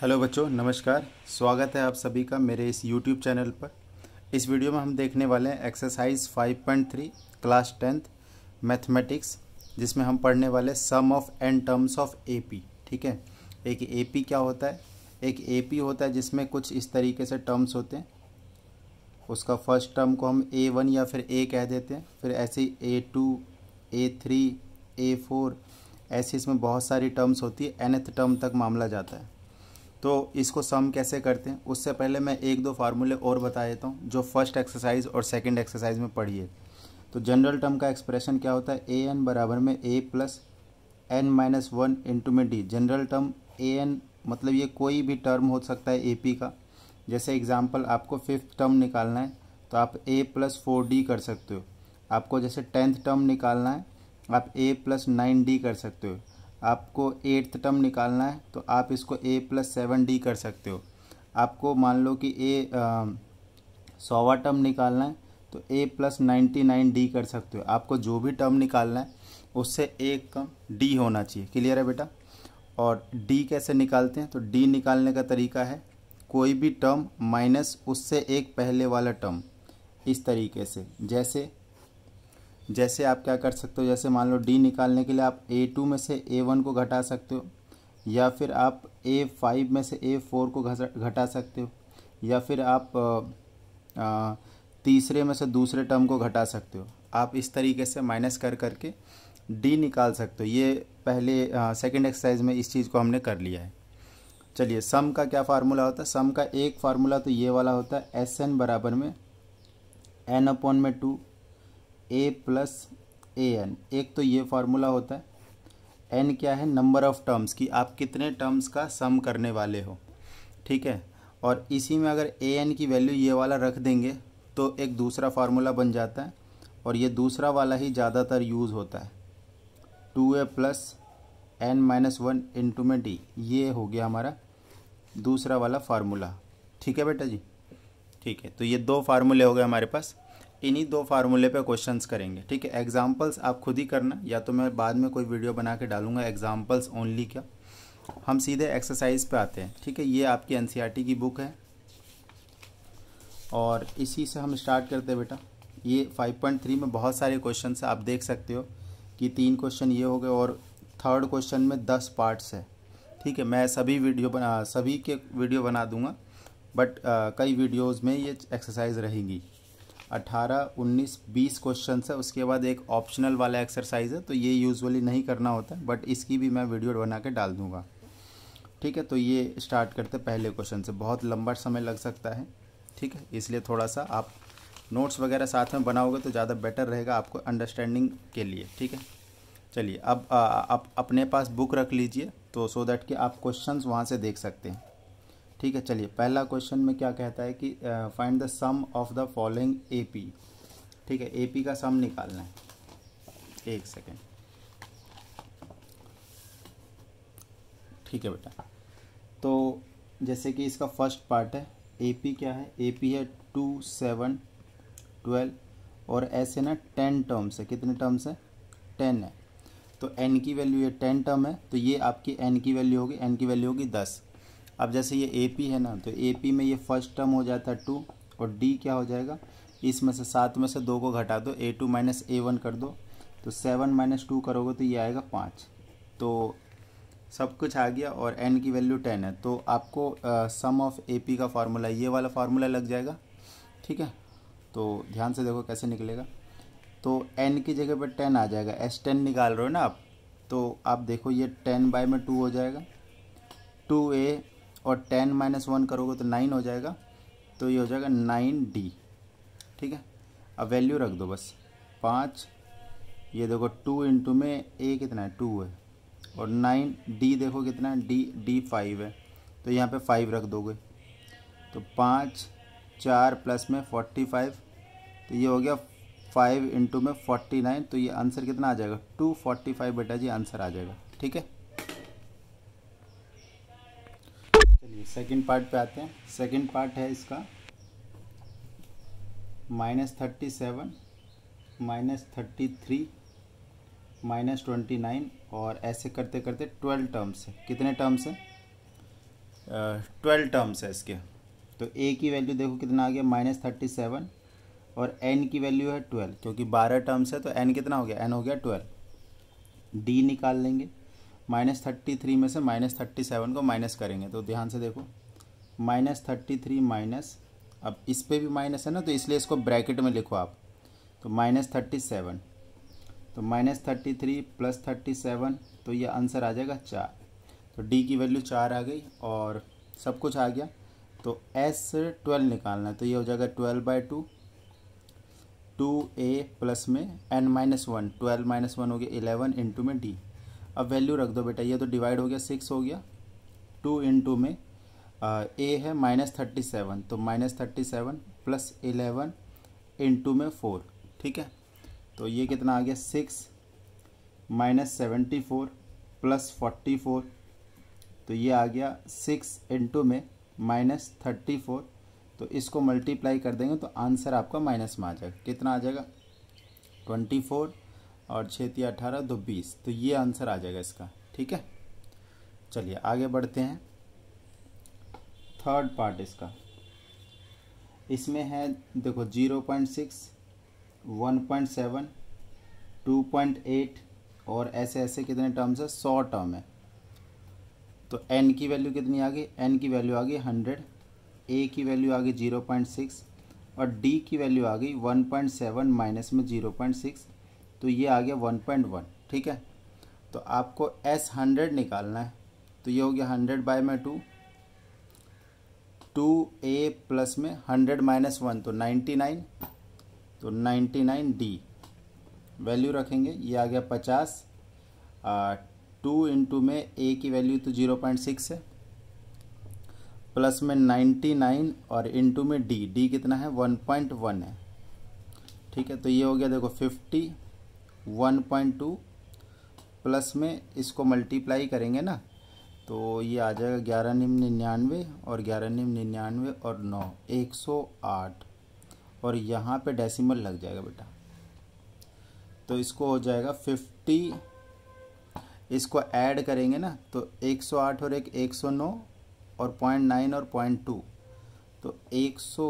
hello बच्चों नमस्कार स्वागत है आप सभी का मेरे इस यूट्यूब चैनल पर इस वीडियो में हम देखने वाले हैं एक्सरसाइज 5.3 क्लास टेंथ मैथमेटिक्स जिसमें हम पढ़ने वाले sum of n terms of AP ठीक है एक एपी क्या होता है एक एपी होता है जिसमें कुछ इस तरीके से टर्म्स होते हैं उसका फर्स्ट टर्म को हम ए वन या फिर ए कह देते हैं फिर ऐसे ही a two a three a four ऐसे इसमें बहुत सारी टर्म्स होती है एनथ टर्म तक मामला जाता है तो इसको सम कैसे करते हैं उससे पहले मैं एक दो फार्मूले और बता देता हूँ जो फर्स्ट एक्सरसाइज और सेकेंड एक्सरसाइज में पढ़िए तो जनरल टर्म का एक्सप्रेशन क्या होता है ए एन बराबर में a plus n minus one into में d general term a n मतलब ये कोई भी टर्म हो सकता है ए पी का जैसे एग्जाम्पल आपको फिफ्थ टर्म निकालना है तो आप ए प्लस फोर डी कर सकते हो आपको जैसे टेंथ टर्म निकालना है आप ए प्लस नाइन डी कर सकते हो आपको एट्थ टर्म निकालना है तो आप इसको ए प्लस सेवन डी कर सकते हो आपको मान लो कि ए सौवा टर्म निकालना है तो a plus ninety nine d कर सकते हो आपको जो भी टर्म निकालना है उससे एक कम डी होना चाहिए क्लियर है बेटा और डी कैसे निकालते हैं तो डी निकालने का तरीका है कोई भी टर्म माइनस उससे एक पहले वाला टर्म इस तरीके से जैसे जैसे आप क्या कर सकते हो जैसे मान लो डी निकालने के लिए आप ए टू में से ए वन को घटा सकते हो या फिर आप ए फाइव में से ए फोर को घटा सकते हो या फिर आप आ, आ, तीसरे में से दूसरे टर्म को घटा सकते हो आप इस तरीके से माइनस कर करके डी निकाल सकते हो ये पहले सेकेंड एक्सरसाइज में इस चीज़ को हमने कर लिया है चलिए सम का क्या फार्मूला होता है सम का एक फार्मूला तो ये वाला होता है एस एन बराबर में एन अपॉन में two a plus a n एक तो ये फार्मूला होता है एन क्या है नंबर ऑफ़ टर्म्स कि आप कितने टर्म्स का सम करने वाले हो ठीक है और इसी में अगर ए एन की वैल्यू ये वाला रख देंगे तो एक दूसरा फार्मूला बन जाता है और ये दूसरा वाला ही ज़्यादातर यूज़ होता है two a plus n minus one into में डी ये हो गया हमारा दूसरा वाला फार्मूला ठीक है बेटा जी ठीक है तो ये दो फार्मूले हो गए हमारे पास इन्हीं दो फार्मूले पे क्वेश्चंस करेंगे ठीक है एग्जांपल्स आप खुद ही करना या तो मैं बाद में कोई वीडियो बना के डालूंगा एग्जांपल्स ओनली क्या हम सीधे एक्सरसाइज पे आते हैं ठीक है ये आपकी एन e की बुक है और इसी से हम स्टार्ट करते हैं बेटा ये 5.3 में बहुत सारे क्वेश्चन आप देख सकते हो कि तीन क्वेश्चन ये हो गए और थर्ड क्वेश्चन में दस पार्ट्स है ठीक है मैं सभी वीडियो बना सभी के वीडियो बना दूंगा बट कई वीडियोज़ में ये एक्सरसाइज रहेगी अठारह उन्नीस बीस क्वेश्चन है उसके बाद एक ऑप्शनल वाला एक्सरसाइज है तो ये यूजुअली नहीं करना होता बट इसकी भी मैं वीडियो बना के डाल दूँगा ठीक है तो ये स्टार्ट करते पहले क्वेश्चन से बहुत लंबा समय लग सकता है ठीक है इसलिए थोड़ा सा आप नोट्स वगैरह साथ में बनाओगे तो ज़्यादा बेटर रहेगा आपको अंडरस्टैंडिंग के लिए ठीक है चलिए अब आप अपने पास बुक रख लीजिए तो सो so दैट कि आप क्वेश्चंस वहाँ से देख सकते हैं ठीक है चलिए पहला क्वेश्चन में क्या कहता है कि find the sum of the following A P ठीक है ए पी का सम निकालना है एक सेकेंड ठीक है बेटा तो जैसे कि इसका फर्स्ट पार्ट है ए पी क्या है ए पी है टू सेवन ट्वेल्व और ऐसे ना टेन टर्म्स है कितने टर्म्स है टेन है तो एन की वैल्यू ये टेन टर्म है तो ये आपकी एन की वैल्यू होगी एन की वैल्यू होगी दस अब जैसे ये ए पी है ना तो ए पी में ये फर्स्ट टर्म हो जाता है टू और डी क्या हो जाएगा इसमें से सात में से दो को घटा दो a two minus a one कर दो तो सेवन माइनस टू करोगे तो ये आएगा पाँच तो सब कुछ आ गया और एन की वैल्यू टेन है तो आपको सम ऑफ ए पी का फार्मूला ये वाला फार्मूला लग जाएगा ठीक है तो ध्यान से देखो कैसे निकलेगा तो एन की जगह पर टेन आ जाएगा एस टेन निकाल रहे हो ना आप तो आप देखो ये टेन बाई में टू हो जाएगा टू ए और टेन माइनस वन करोगे तो नाइन हो जाएगा तो ये हो जाएगा नाइन डी ठीक है अब वैल्यू रख दो बस पाँच ये देखो टू इंटू में ए कितना है टू है और नाइन डी देखो कितना है डी डी फाइव है तो यहाँ पे फाइव रख दोगे तो पाँच चार प्लस में फोर्टी फाइव तो ये हो गया फाइव इंटू में फोर्टी नाइन तो ये आंसर कितना आ जाएगा टू फोर्टी फाइव बेटा जी आंसर आ जाएगा ठीक है चलिए सेकंड पार्ट पे आते हैं सेकंड पार्ट है इसका minus thirty seven minus thirty three minus twenty nine और ऐसे करते करते ट्वेल्व टर्म्स है कितने टर्म्स है ट्वेल्व uh, टर्म्स है इसके तो ए की वैल्यू देखो कितना आ गया माइनस थर्टी सेवन और एन की वैल्यू है ट्वेल्व क्योंकि बारह टर्म्स है तो एन कितना हो गया एन हो गया ट्वेल्व डी निकाल लेंगे माइनस थर्टी थ्री में से माइनस थर्टी सेवन को माइनस करेंगे तो ध्यान से देखो माइनस थर्टी थ्री माइनस अब इस पर भी माइनस है ना तो इसलिए इसको ब्रैकेट में लिखो आप तो माइनस थर्टी सेवन तो minus thirty three plus thirty seven तो ये आंसर आ जाएगा चार तो डी की वैल्यू चार आ गई और सब कुछ आ गया तो एस ट्वेल्व निकालना तो ये हो जाएगा twelve by two two a plus में n minus one twelve minus one हो गया इलेवन इंटू में डी अब वैल्यू रख दो बेटा ये तो डिवाइड हो गया सिक्स हो गया टू इन टू में ए है माइनस थर्टी सेवन तो minus thirty seven plus eleven into में फोर ठीक है तो ये कितना आ गया six minus seventy four plus forty four तो ये आ गया सिक्स इंटू में माइनस थर्टी फोर तो इसको मल्टीप्लाई कर देंगे तो आंसर आपका माइनस में आ जाएगा कितना आ जाएगा ट्वेंटी फोर और छः या अठारह दो बीस तो ये आंसर आ जाएगा इसका ठीक है चलिए आगे बढ़ते हैं थर्ड पार्ट इसका इसमें है देखो zero point six one point seven two point eight और ऐसे ऐसे कितने टर्म्स है सौ टर्म है तो एन की वैल्यू कितनी आ गई एन की वैल्यू आ गई हंड्रेड ए की वैल्यू आ गई जीरो पॉइंट सिक्स और डी की वैल्यू आ गई वन पॉइंट सेवन माइनस में जीरो पॉइंट सिक्स तो ये आ गया वन पॉइंट वन ठीक है तो आपको एस हंड्रेड निकालना है तो ये हो गया हंड्रेड बाय में टू टू ए प्लस में हंड्रेड माइनस वन तो नाइन्टी नाइन तो नाइन्टी नाइन डी वैल्यू रखेंगे ये आ गया पचास टू इंटू में ए की वैल्यू तो ज़ीरो पॉइंट सिक्स है प्लस में नाइन्टी नाइन और इंटू में डी डी कितना है वन पॉइंट वन है ठीक है तो ये हो गया देखो fifty one point two plus में इसको मल्टीप्लाई करेंगे ना तो ये आ जाएगा ग्यारह निम्न निन्यानवे और ग्यारह निम निन्यानवे और नौ एक सौ आठ और यहाँ पे डेसिमल लग जाएगा बेटा तो इसको हो जाएगा फिफ्टी इसको ऐड करेंगे ना तो एक सौ आठ और एक एक सौ नौ और पॉइंट नाइन और पॉइंट टू तो एक सौ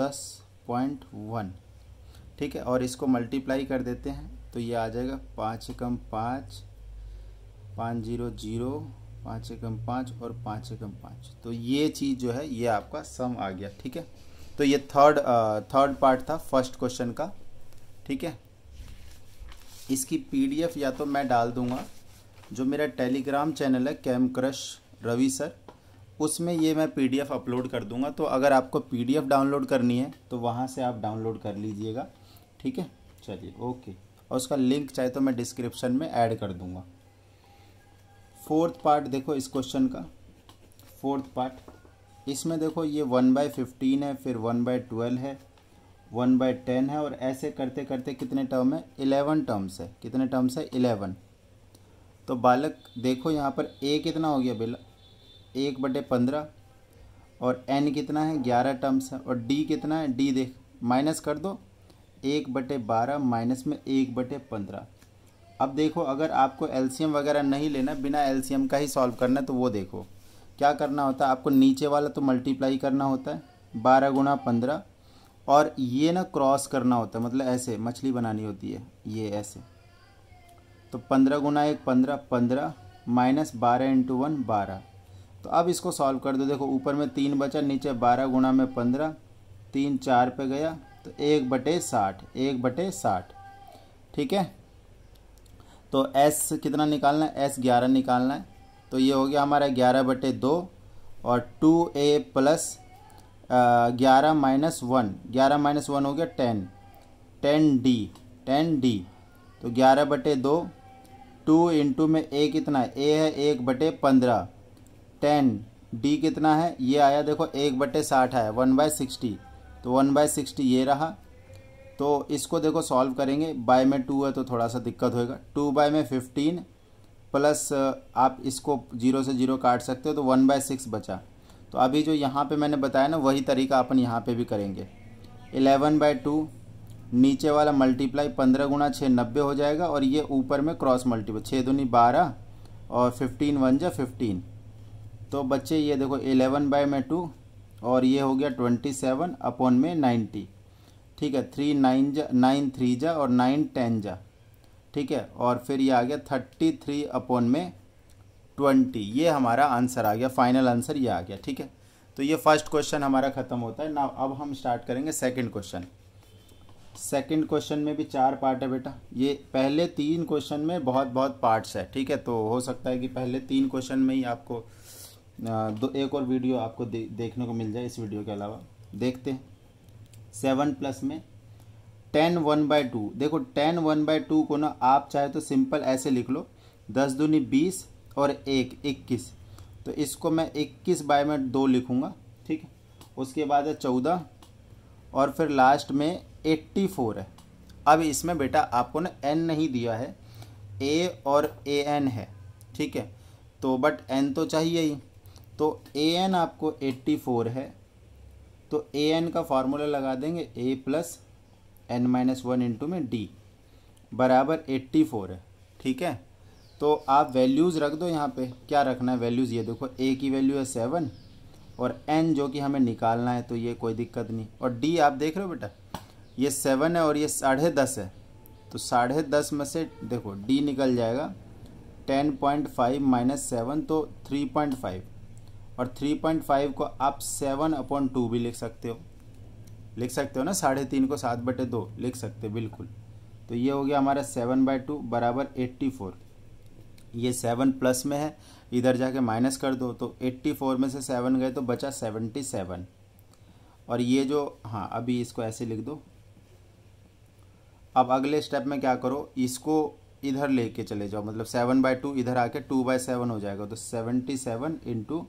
दस पॉइंट वन ठीक है और इसको मल्टीप्लाई कर देते हैं तो ये आ जाएगा पाँच एकम पाँच पाँच जीरो जीरो पाँच एकम पाँच और पाँच एकम पाँच तो ये चीज़ जो है ये आपका सम आ गया ठीक है तो ये थर्ड थर्ड पार्ट था फर्स्ट क्वेश्चन का ठीक है इसकी पीडीएफ या तो मैं डाल दूंगा जो मेरा टेलीग्राम चैनल है कैम क्रश रवि सर उसमें ये मैं पीडीएफ अपलोड कर दूंगा तो अगर आपको पीडीएफ डाउनलोड करनी है तो वहाँ से आप डाउनलोड कर लीजिएगा ठीक है चलिए ओके और उसका लिंक चाहे तो मैं डिस्क्रिप्शन में ऐड कर दूंगा फोर्थ पार्ट देखो इस क्वेश्चन का फोर्थ पार्ट इसमें देखो ये वन बाय फिफ्टीन है फिर वन बाय ट्वेल्व है वन बाय टेन है और ऐसे करते करते कितने टर्म है इलेवन टर्म्स है कितने टर्म्स है इलेवन तो बालक देखो यहाँ पर ए कितना हो गया बेला एक बटे पंद्रह और एन कितना है ग्यारह टर्म्स है और डी कितना है डी देख माइनस कर दो एक बटे बारह माइनस में एक बटे पंद्रह अब देखो अगर आपको एलसीएम वगैरह नहीं लेना बिना एलसीएम का ही सॉल्व करना है तो वो देखो क्या करना होता है आपको नीचे वाला तो मल्टीप्लाई करना होता है बारह गुना पंद्रह और ये ना क्रॉस करना होता है मतलब ऐसे मछली बनानी होती है ये ऐसे तो पंद्रह गुना एक पंद्रह पंद्रह माइनस बारह इंटू वन बारह तो अब इसको सॉल्व कर दो देखो ऊपर में तीन बचा नीचे बारह गुना में पंद्रह तीन चार पे गया तो एक बटे साठ एक बटे साठ ठीक है तो एस कितना निकालना है एस ग्यारह निकालना है तो ये हो गया हमारा ग्यारह बटे दो और टू ए प्लस ग्यारह माइनस वन ग्यारह माइनस वन हो गया ten ten d ten d तो ग्यारह बटे दो टू इंटू में ए कितना है ए है एक बटे पंद्रह टेन डी कितना है ये आया देखो एक बटे साठ आया वन बाय सिक्सटी तो वन बाय सिक्सटी ये रहा तो इसको देखो सॉल्व करेंगे बाय में टू है तो थोड़ा सा दिक्कत होएगा टू बाय में फिफ्टीन प्लस आप इसको जीरो से जीरो काट सकते हो तो वन बाय सिक्स बचा तो अभी जो यहाँ पे मैंने बताया ना वही तरीका अपन यहाँ पे भी करेंगे इलेवन बाय टू नीचे वाला मल्टीप्लाई पंद्रह गुना छः नब्बे हो जाएगा और ये ऊपर में क्रॉस मल्टीप्लाई छः दूनी बारह और फिफ्टीन वन जा फिफ्टीन तो बच्चे ये देखो एलेवन बाय में टू और ये हो गया ट्वेंटी सेवन अपॉन में नाइन्टी ठीक है थ्री नाइन जा नाइन थ्री जा और नाइन टेन जा ठीक है और फिर ये आ गया थर्टी थ्री अपॉन में ट्वेंटी ये हमारा आंसर आ गया फाइनल आंसर ये आ गया ठीक है तो ये फर्स्ट क्वेश्चन हमारा ख़त्म होता है ना अब हम स्टार्ट करेंगे सेकंड क्वेश्चन सेकंड क्वेश्चन में भी चार पार्ट है बेटा ये पहले तीन क्वेश्चन में बहुत बहुत पार्ट्स है ठीक है तो हो सकता है कि पहले तीन क्वेश्चन में ही आपको दो एक और वीडियो आपको दे, देखने को मिल जाए इस वीडियो के अलावा देखते हैं सेवन प्लस में टेन वन बाय टू देखो टेन वन बाय टू को ना आप चाहे तो सिंपल ऐसे लिख लो दस दूनी बीस और एक इक्कीस तो इसको मैं इक्कीस बाय में दो लिखूँगा ठीक है उसके बाद है चौदह और फिर लास्ट में एट्टी फोर है अब इसमें बेटा आपको ना एन नहीं दिया है ए और ए एन है ठीक है तो बट एन तो चाहिए ही तो ए एन आपको 84 है तो ए एन का फार्मूला लगा देंगे a plus n minus one into में डी बराबर 84 है ठीक है तो आप वैल्यूज़ रख दो यहाँ पे क्या रखना है वैल्यूज़ ये देखो ए की वैल्यू है सेवन और एन जो कि हमें निकालना है तो ये कोई दिक्कत नहीं और डी आप देख रहे हो बेटा ये सेवन है और ये साढ़े दस है तो साढ़े दस में से देखो डी निकल जाएगा ten point five minus seven तो थ्री पॉइंट फाइव और 3.5 को आप सेवन अपॉन टू भी लिख सकते हो लिख सकते हो ना साढ़े तीन को सात बटे दो लिख सकते हो बिल्कुल तो ये हो गया हमारा सेवन बाई टू बराबर एट्टी फोर ये सेवन प्लस में है इधर जाके माइनस कर दो तो एट्टी फोर में से सेवन गए तो बचा सेवनटी सेवन और ये जो हाँ अभी इसको ऐसे लिख दो अब अगले स्टेप में क्या करो इसको इधर लेके चले जाओ मतलब सेवन बाय टू इधर आके टू बाय सेवन हो जाएगा तो seventy seven into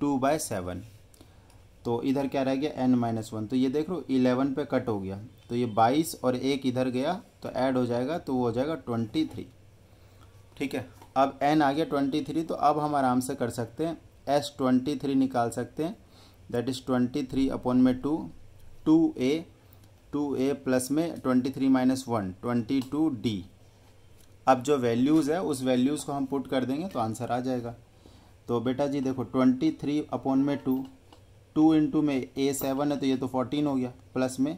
two by seven तो इधर क्या रह गया एन माइनस वन तो ये देख लो इलेवन पे कट हो गया तो ये बाईस और एक इधर गया तो ऐड हो जाएगा तो वो हो जाएगा ट्वेंटी थ्री ठीक है अब एन आ गया ट्वेंटी थ्री तो अब हम आराम से कर सकते हैं एस ट्वेंटी थ्री निकाल सकते हैं that is twenty three upon में two two a two a plus में twenty three minus one twenty two d अब जो वैल्यूज़ है उस वैल्यूज़ को हम पुट कर देंगे तो आंसर आ जाएगा तो बेटा जी देखो ट्वेंटी थ्री अपॉन में टू टू इंटू में ए सेवन है तो ये तो फोर्टीन हो गया प्लस में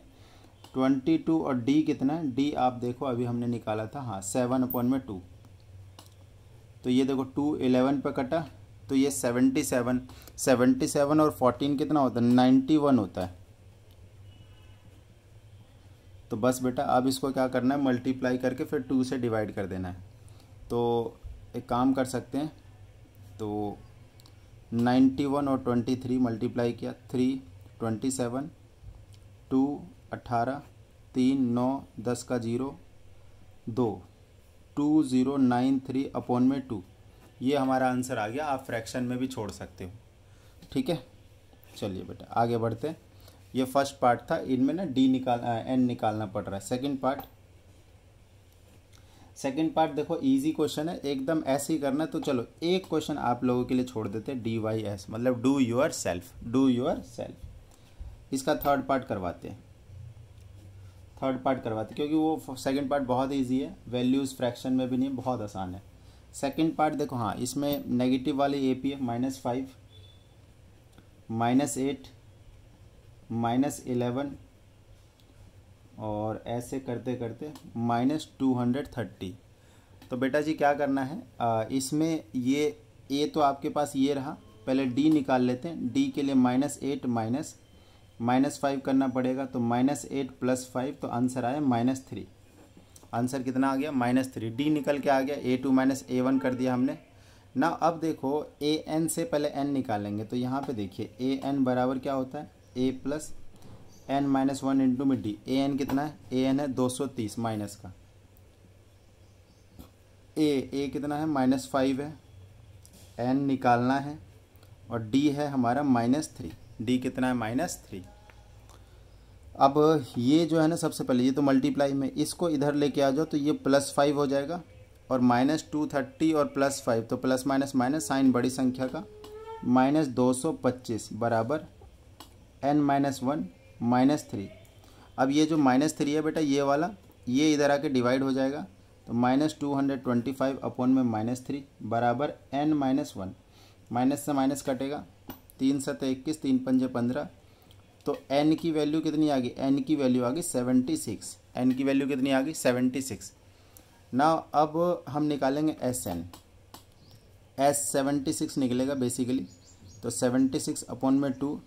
ट्वेंटी टू और डी कितना है डी आप देखो अभी हमने निकाला था हाँ सेवन अपॉन में टू तो ये देखो टू एलेवन पर कटा तो ये सेवेंटी सेवन सेवेंटी सेवन और फोर्टीन कितना होता है नाइन्टी वन होता है तो बस बेटा अब इसको क्या करना है मल्टीप्लाई करके फिर टू से डिवाइड कर देना है तो एक काम कर सकते हैं तो 91 और 23 मल्टीप्लाई किया थ्री ट्वेंटी सेवन टू अट्ठारह तीन नौ दस का जीरो दो two zero nine three upon में टू ये हमारा आंसर आ गया आप फ्रैक्शन में भी छोड़ सकते हो ठीक है चलिए बेटा आगे बढ़ते हैं ये फर्स्ट पार्ट था इनमें ना डी निकाल एन निकालना पड़ रहा है सेकंड पार्ट सेकेंड पार्ट देखो ईजी क्वेश्चन है एकदम ऐसे ही करना है तो चलो एक क्वेश्चन आप लोगों के लिए छोड़ देते हैं डी वाई एस मतलब do yourself do yourself इसका थर्ड पार्ट करवाते हैं थर्ड पार्ट करवाते क्योंकि वो सेकंड पार्ट बहुत ईजी है वैल्यूज़ फ्रैक्शन में भी नहीं बहुत आसान है सेकंड पार्ट देखो हाँ इसमें नेगेटिव वाले A P F minus five minus eight minus eleven और ऐसे करते करते माइनस टू हंड्रेड थर्टी तो बेटा जी क्या करना है इसमें ये ए तो आपके पास ये रहा पहले डी निकाल लेते हैं डी के लिए minus eight minus minus five करना पड़ेगा तो माइनस एट प्लस फाइव तो आंसर आया माइनस थ्री आंसर कितना आ गया माइनस थ्री डी निकल के आ गया a two minus a one कर दिया हमने ना अब देखो ए एन से पहले एन निकालेंगे तो यहाँ पे देखिए ए एन बराबर क्या होता है a plus n minus one into में डी ए एन कितना है ए एन है दो सौ तीस माइनस का ए ए कितना है माइनस फाइव है एन निकालना है और डी है हमारा माइनस थ्री डी कितना है माइनस थ्री अब ये जो है ना सबसे पहले ये तो मल्टीप्लाई में इसको इधर लेके आ जाओ तो ये प्लस फाइव हो जाएगा और माइनस टू थर्टी और प्लस फाइव तो प्लस माइनस माइनस साइन बड़ी संख्या का माइनस दो सौ पच्चीस बराबर n minus one minus three अब ये जो माइनस थ्री है बेटा ये वाला ये इधर आके डिवाइड हो जाएगा तो minus two hundred twenty five upon में माइनस थ्री बराबर एन माइनस वन माइनस से माइनस कटेगा तीन सत इक्कीस तीन पंजे पंद्रह तो एन की वैल्यू कितनी आ गई एन की वैल्यू आ गई सेवेंटी सिक्स एन की वैल्यू कितनी आ गई सेवेंटी सिक्स ना अब हम निकालेंगे S n S seventy six निकलेगा बेसिकली तो सेवेंटी सिक्स अपॉन में two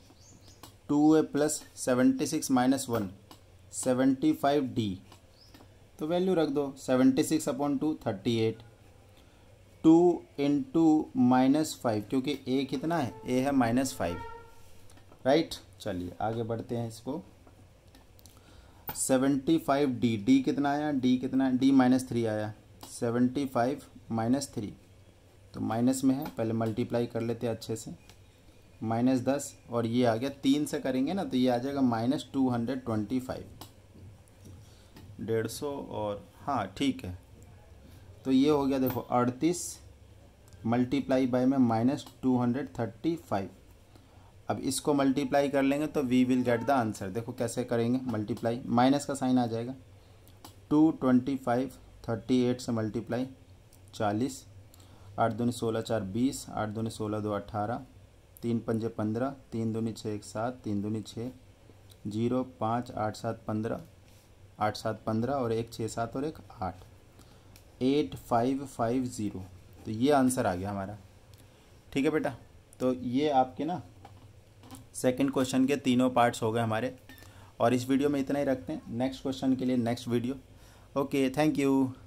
two a plus seventy six minus one seventy five d तो वैल्यू रख दो seventy six upon two thirty eight two in two minus five क्योंकि a कितना है ए है माइनस फाइव राइट चलिए आगे बढ़ते हैं इसको सेवेंटी फाइव डी डी कितना आया डी कितना डी माइनस थ्री आया सेवेंटी फाइव माइनस थ्री तो माइनस में है पहले मल्टीप्लाई कर लेते हैं अच्छे से माइनस दस और ये आ गया तीन से करेंगे ना तो ये आ जाएगा minus two hundred twenty five डेढ़ सौ और हाँ ठीक है तो ये हो गया देखो अड़तीस मल्टीप्लाई बाई में minus two hundred thirty five अब इसको मल्टीप्लाई कर लेंगे तो we will get the answer देखो कैसे करेंगे मल्टीप्लाई माइनस का साइन आ जाएगा two twenty five thirty eight से मल्टीप्लाई चालीस आठ दूनी सोलह चार बीस आठ दूनी सोलह दो अट्ठारह तीन पंजे पंद्रह तीन दूनी छः एक सात तीन दूनी छः जीरो पाँच आठ सात पंद्रह आठ सात पंद्रह और एक छः सात और एक आठ एट फाइव फाइव ज़ीरो तो ये आंसर आ गया हमारा ठीक है बेटा तो ये आपके ना सेकंड क्वेश्चन के तीनों पार्ट्स हो गए हमारे और इस वीडियो में इतना ही रखते हैं नेक्स्ट क्वेश्चन के लिए next video okay thank you